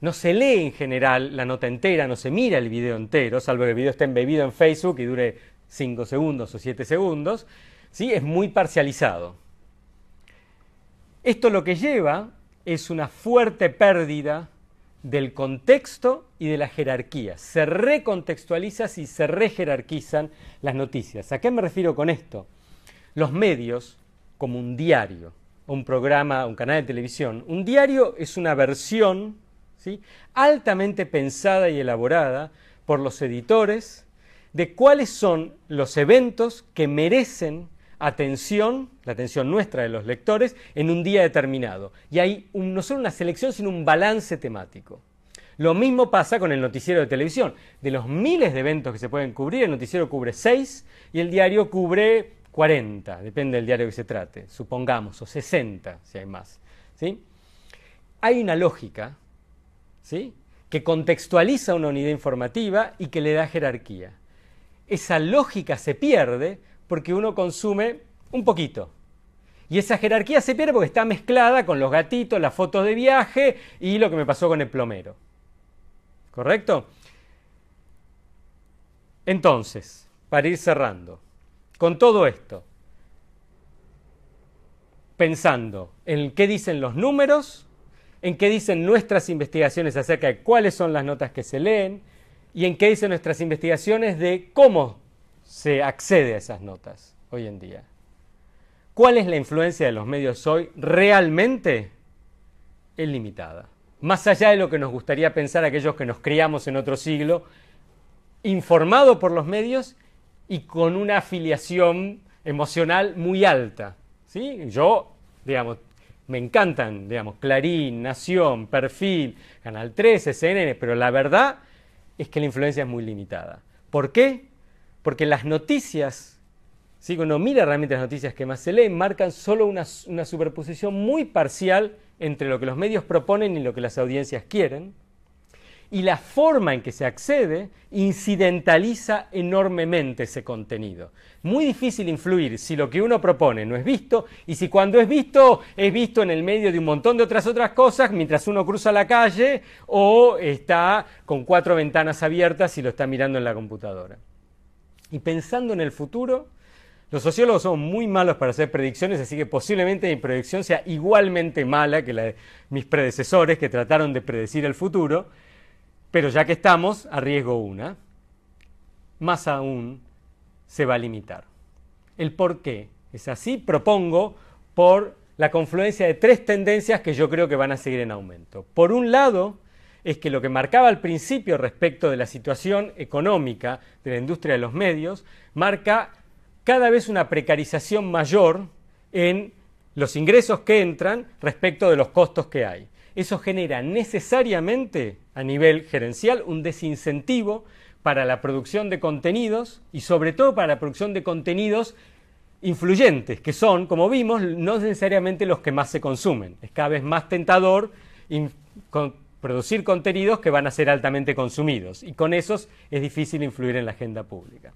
No se lee en general la nota entera, no se mira el video entero, salvo que el video esté embebido en Facebook y dure 5 segundos o 7 segundos. ¿sí? Es muy parcializado. Esto lo que lleva es una fuerte pérdida del contexto y de la jerarquía. Se recontextualizan y se rejerarquizan las noticias. ¿A qué me refiero con esto? Los medios, como un diario, un programa, un canal de televisión, un diario es una versión altamente pensada y elaborada por los editores de cuáles son los eventos que merecen atención, la atención nuestra de los lectores, en un día determinado. Y hay no solo una selección, sino un balance temático. Lo mismo pasa con el noticiero de televisión. De los miles de eventos que se pueden cubrir, el noticiero cubre 6 y el diario cubre 40, depende del diario que se trate, supongamos, o 60 si hay más. ¿sí? Hay una lógica ¿sí? que contextualiza una unidad informativa y que le da jerarquía. Esa lógica se pierde porque uno consume un poquito. Y esa jerarquía se pierde porque está mezclada con los gatitos, las fotos de viaje y lo que me pasó con el plomero. ¿Correcto? Entonces, para ir cerrando, con todo esto, pensando en qué dicen los números, en qué dicen nuestras investigaciones acerca de cuáles son las notas que se leen y en qué dicen nuestras investigaciones de cómo se accede a esas notas hoy en día. ¿Cuál es la influencia de los medios hoy? Realmente es limitada. Más allá de lo que nos gustaría pensar aquellos que nos criamos en otro siglo, informado por los medios y con una afiliación emocional muy alta. ¿sí? Yo, digamos, me encantan, digamos, Clarín, Nación, Perfil, Canal 13, CNN, pero la verdad es que la influencia es muy limitada. ¿Por qué? Porque las noticias, si uno mira realmente las noticias que más se leen, marcan solo una, una superposición muy parcial entre lo que los medios proponen y lo que las audiencias quieren. Y la forma en que se accede incidentaliza enormemente ese contenido. Muy difícil influir si lo que uno propone no es visto y si cuando es visto es visto en el medio de un montón de otras otras cosas mientras uno cruza la calle o está con cuatro ventanas abiertas y lo está mirando en la computadora. Y pensando en el futuro, los sociólogos son muy malos para hacer predicciones, así que posiblemente mi predicción sea igualmente mala que la de mis predecesores que trataron de predecir el futuro, pero ya que estamos, arriesgo una. Más aún, se va a limitar. El por qué es así, propongo por la confluencia de tres tendencias que yo creo que van a seguir en aumento. Por un lado, es que lo que marcaba al principio respecto de la situación económica de la industria de los medios marca cada vez una precarización mayor en los ingresos que entran respecto de los costos que hay. Eso genera necesariamente a nivel gerencial un desincentivo para la producción de contenidos y sobre todo para la producción de contenidos influyentes, que son, como vimos, no necesariamente los que más se consumen. Es cada vez más tentador producir contenidos que van a ser altamente consumidos y con esos es difícil influir en la agenda pública.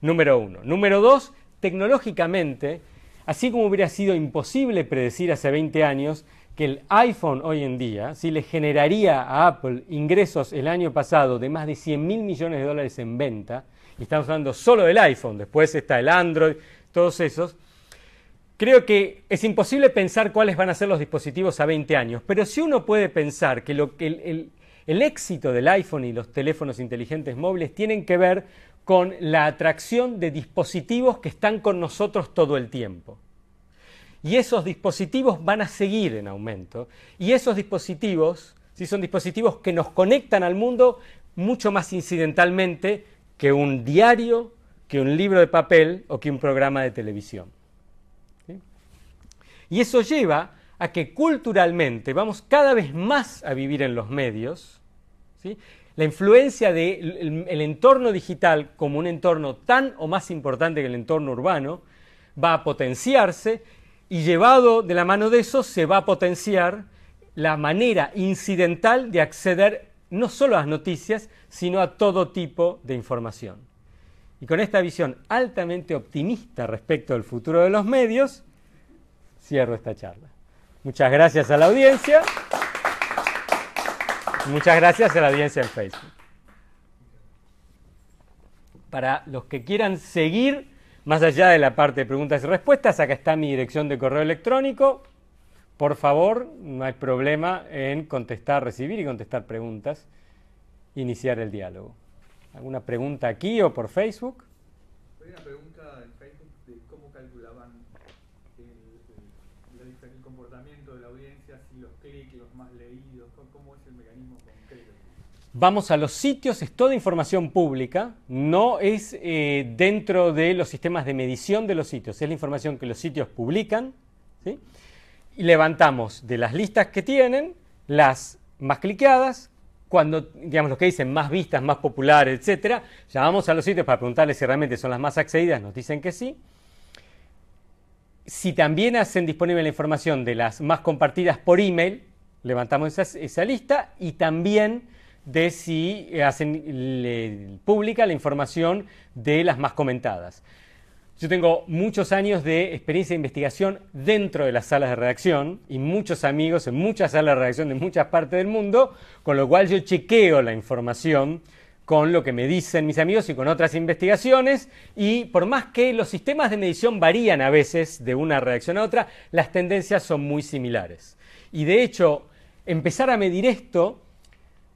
Número uno. Número dos, tecnológicamente, así como hubiera sido imposible predecir hace 20 años que el iPhone hoy en día, si le generaría a Apple ingresos el año pasado de más de 100 mil millones de dólares en venta, y estamos hablando solo del iPhone, después está el Android, todos esos, Creo que es imposible pensar cuáles van a ser los dispositivos a 20 años, pero si uno puede pensar que, lo, que el, el éxito del iPhone y los teléfonos inteligentes móviles tienen que ver con la atracción de dispositivos que están con nosotros todo el tiempo. Y esos dispositivos van a seguir en aumento. Y esos dispositivos, si son dispositivos que nos conectan al mundo mucho más incidentalmente que un diario, que un libro de papel o que un programa de televisión. Y eso lleva a que culturalmente vamos cada vez más a vivir en los medios. La influencia del el entorno digital como un entorno tan o más importante que el entorno urbano va a potenciarse y llevado de la mano de eso se va a potenciar la manera incidental de acceder no solo a las noticias, sino a todo tipo de información. Y con esta visión altamente optimista respecto al futuro de los medios, cierro esta charla. Muchas gracias a la audiencia. Muchas gracias a la audiencia en Facebook. Para los que quieran seguir, más allá de la parte de preguntas y respuestas, acá está mi dirección de correo electrónico. Por favor, no hay problema en contestar, recibir y contestar preguntas, iniciar el diálogo. ¿Alguna pregunta aquí o por Facebook? pregunta Vamos a los sitios, es toda información pública, no es eh, dentro de los sistemas de medición de los sitios, es la información que los sitios publican. Y levantamos de las listas que tienen las más cliqueadas, cuando, digamos, lo que dicen más vistas, más populares, etcétera, llamamos a los sitios para preguntarles si realmente son las más accedidas, nos dicen que sí. Si también hacen disponible la información de las más compartidas por email, levantamos esa lista y también de si eh, hacen, publica la información de las más comentadas. Yo tengo muchos años de experiencia de investigación dentro de las salas de redacción y muchos amigos en muchas salas de redacción de muchas partes del mundo, con lo cual yo chequeo la información con lo que me dicen mis amigos y con otras investigaciones y por más que los sistemas de medición varían a veces de una redacción a otra, las tendencias son muy similares. Y de hecho, empezar a medir esto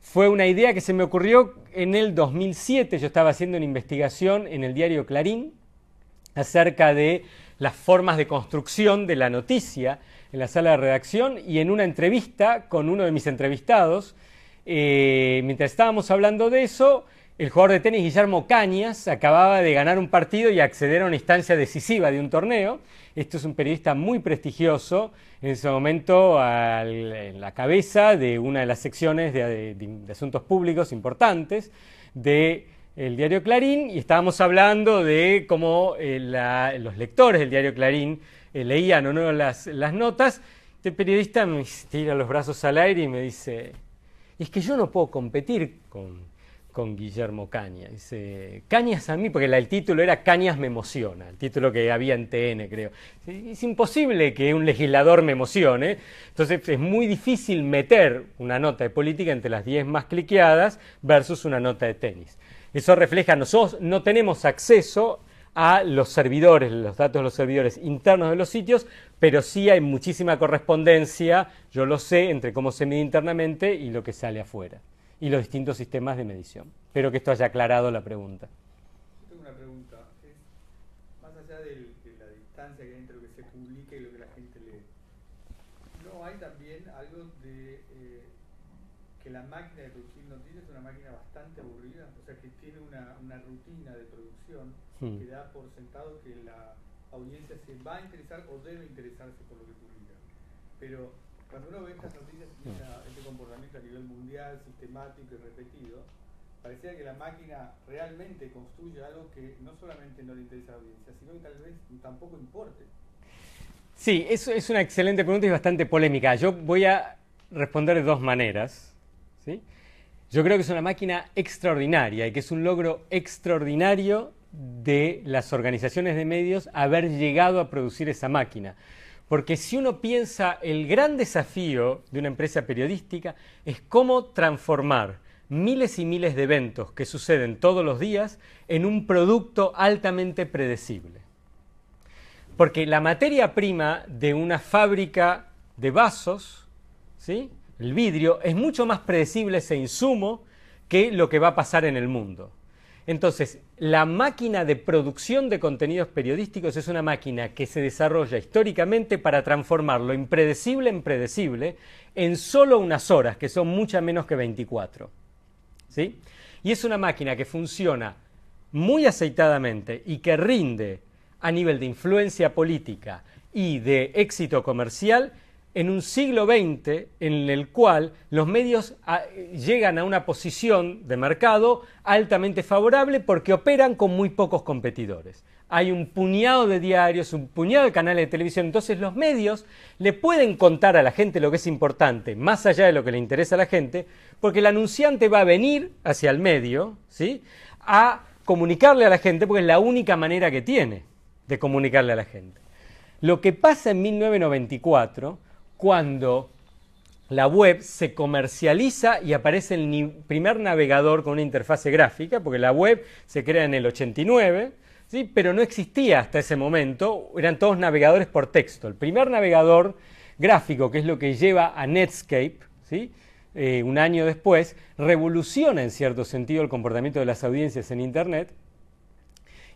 fue una idea que se me ocurrió en el 2007. Yo estaba haciendo una investigación en el diario Clarín acerca de las formas de construcción de la noticia en la sala de redacción y en una entrevista con uno de mis entrevistados, eh, mientras estábamos hablando de eso, el jugador de tenis Guillermo Cañas acababa de ganar un partido y acceder a una instancia decisiva de un torneo. Esto es un periodista muy prestigioso en ese momento en la cabeza de una de las secciones de, asuntos públicos importantes del diario Clarín y estábamos hablando de cómo eh, los lectores del diario Clarín eh, leían o no las, las notas. Este periodista me tira los brazos al aire y me dice, es que yo no puedo competir con con Guillermo Caña. Dice, eh, Cañas a mí, porque el título era Cañas me emociona, el título que había en TN, creo. Es imposible que un legislador me emocione, entonces es muy difícil meter una nota de política entre las 10 más cliqueadas versus una nota de tenis. Eso refleja, nosotros no tenemos acceso a los servidores, los datos de los servidores internos de los sitios, pero sí hay muchísima correspondencia, yo lo sé, entre cómo se mide internamente y lo que sale afuera y los distintos sistemas de medición. Espero que esto haya aclarado la pregunta. Yo tengo una pregunta. Es, más allá del, de la distancia que hay entre lo que se publica y lo que la gente lee, ¿no hay también algo de eh, que la máquina de producir noticias es una máquina bastante aburrida? O sea, que tiene una, una rutina de producción que hmm. da por sentado que la audiencia se va a interesar o debe interesarse por lo que publica. Pero cuando uno ve estas noticias y este comportamiento a nivel mundial, sistemático y repetido, parecía que la máquina realmente construye algo que no solamente no le interesa a la audiencia, sino que tal vez tampoco importe. Sí, eso es una excelente pregunta y bastante polémica. Yo voy a responder de dos maneras. ¿sí? Yo creo que es una máquina extraordinaria y que es un logro extraordinario de las organizaciones de medios haber llegado a producir esa máquina. Porque si uno piensa, el gran desafío de una empresa periodística es cómo transformar miles y miles de eventos que suceden todos los días en un producto altamente predecible. Porque la materia prima de una fábrica de vasos, ¿sí? el vidrio, es mucho más predecible ese insumo que lo que va a pasar en el mundo. Entonces, la máquina de producción de contenidos periodísticos es una máquina que se desarrolla históricamente para transformar lo impredecible en predecible en solo unas horas, que son muchas menos que 24. ¿Sí? Y es una máquina que funciona muy aceitadamente y que rinde a nivel de influencia política y de éxito comercial en un siglo XX en el cual los medios ah, llegan a una posición de mercado altamente favorable porque operan con muy pocos competidores. Hay un puñado de diarios, un puñado de canales de televisión, entonces los medios le pueden contar a la gente lo que es importante, más allá de lo que le interesa a la gente, porque el anunciante va a venir hacia el medio, ¿sí? A comunicarle a la gente, porque es la única manera que tiene de comunicarle a la gente. Lo que pasa en 1994 cuando la web se comercializa y aparece el primer navegador con una interfase gráfica, porque la web se crea en el 89, pero no existía hasta ese momento, eran todos navegadores por texto. El primer navegador gráfico, que es lo que lleva a Netscape, eh, un año después, revoluciona en cierto sentido el comportamiento de las audiencias en Internet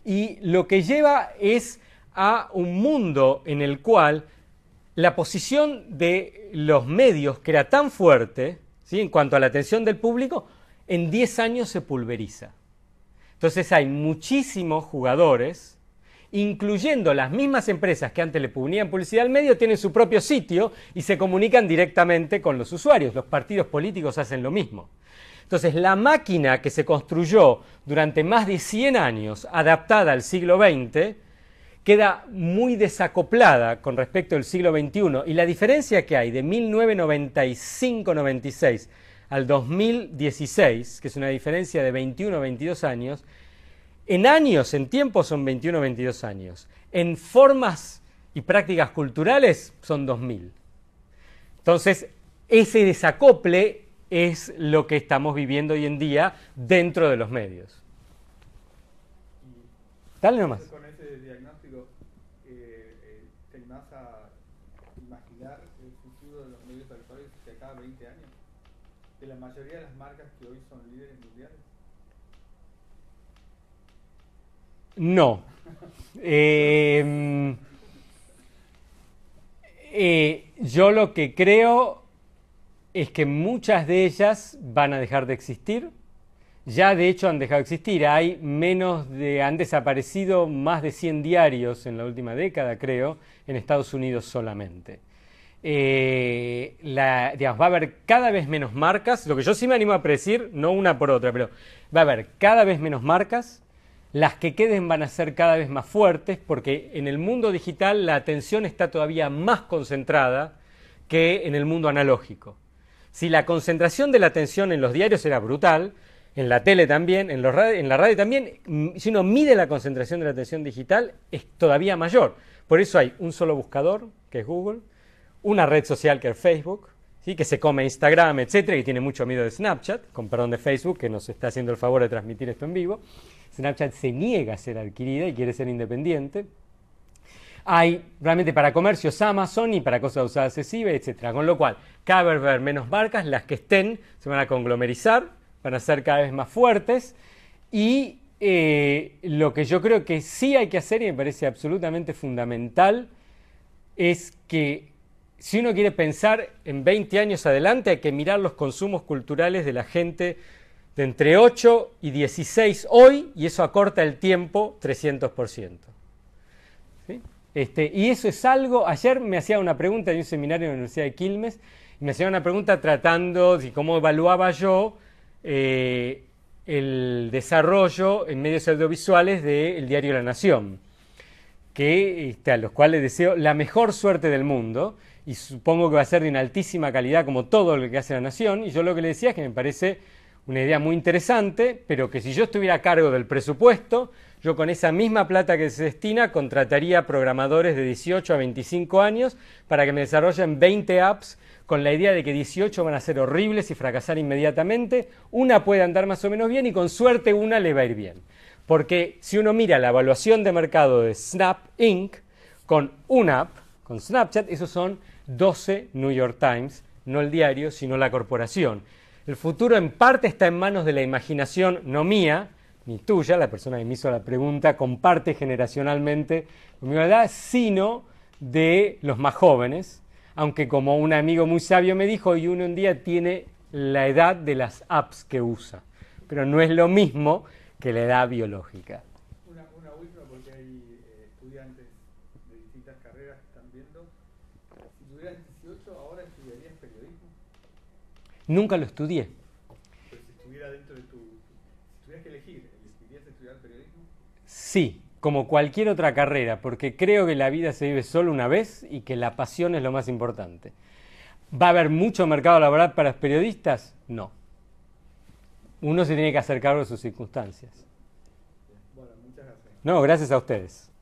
y lo que lleva es a un mundo en el cual la posición de los medios, que era tan fuerte, ¿sí? en cuanto a la atención del público, en 10 años se pulveriza. Entonces hay muchísimos jugadores, incluyendo las mismas empresas que antes le ponían publicidad al medio, tienen su propio sitio y se comunican directamente con los usuarios. Los partidos políticos hacen lo mismo. Entonces, la máquina que se construyó durante más de 100 años, adaptada al siglo XX, queda muy desacoplada con respecto al siglo XXI y la diferencia que hay de 1995-96 al 2016, que es una diferencia de 21-22 años, en años, en tiempos son 21-22 años, en formas y prácticas culturales son 2000. Entonces, ese desacople es lo que estamos viviendo hoy en día dentro de los medios. Con ese diagnóstico, eh, eh, ¿te vas a imaginar el futuro de los medios territoriales de acá a 20 años? De la mayoría de las marcas que hoy son líderes mundiales. No. Em, eh, yo lo que creo es que muchas de ellas van a dejar de existir ya de hecho han dejado de existir. Hay menos de, han desaparecido más de 100 diarios en la última década, creo, en Estados Unidos solamente. Eh, va a haber cada vez menos marcas, lo que yo sí me animo a predecir, no una por otra, pero va a haber cada vez menos marcas, las que queden van a ser cada vez más fuertes, porque en el mundo digital la atención está todavía más concentrada que en el mundo analógico. Si la concentración de la atención en los diarios era brutal, en la tele también, en, en la radio también, si uno mide la concentración de la atención digital, es todavía mayor. Por eso hay un solo buscador, que es Google, una red social que es Facebook, ¿sí? que se come Instagram, etcétera, y tiene mucho miedo de Snapchat, con perdón de Facebook, que nos está haciendo el favor de transmitir esto en vivo. Snapchat se niega a ser adquirida y quiere ser independiente. Hay realmente para comercios Amazon y para cosas de usada accesible, etcétera. Con lo cual, cada vez menos marcas, las que estén se van a conglomerizar para ser cada vez más fuertes. Y eh, lo que yo creo que sí hay que hacer y me parece absolutamente fundamental es que si uno quiere pensar en 20 años adelante hay que mirar los consumos culturales de la gente de entre 8 y 16 hoy y eso acorta el tiempo 300%. Este, y eso es algo, ayer me hacía una pregunta en un seminario en la Universidad de Quilmes, y me hacía una pregunta tratando de cómo evaluaba yo eh, el desarrollo en medios audiovisuales del diario La Nación, que, este, a los cuales deseo la mejor suerte del mundo y supongo que va a ser de una altísima calidad como todo lo que hace La Nación. Y yo lo que le decía es que me parece una idea muy interesante, pero que si yo estuviera a cargo del presupuesto, yo con esa misma plata que se destina contrataría programadores de 18 a 25 años para que me desarrollen 20 apps con la idea de que 18 van a ser horribles y fracasar inmediatamente, una puede andar más o menos bien y con suerte una le va a ir bien. Porque si uno mira la evaluación de mercado de Snap Inc., con una app, con Snapchat, esos son 12 New York Times, no el diario, sino la corporación. El futuro en parte está en manos de la imaginación, no mía, ni tuya, la persona que me hizo la pregunta comparte generacionalmente mi edad, sino de los más jóvenes, aunque como un amigo muy sabio me dijo, hoy uno un día tiene la edad de las apps que usa. Pero no es lo mismo que la edad biológica. Una, última, porque hay eh, estudiantes de distintas carreras que están viendo. Si tuvieras 18, ¿ahora estudiarías periodismo? Nunca lo estudié. Pero si estuviera dentro de tu... Si tuvieras que elegir, ¿elegirías estudiar periodismo? Sí, como cualquier otra carrera, porque creo que la vida se vive solo una vez y que la pasión es lo más importante. ¿Va a haber mucho mercado laboral para los periodistas? No. Uno se tiene que hacer cargo de sus circunstancias. Bueno, muchas gracias. No, gracias a ustedes.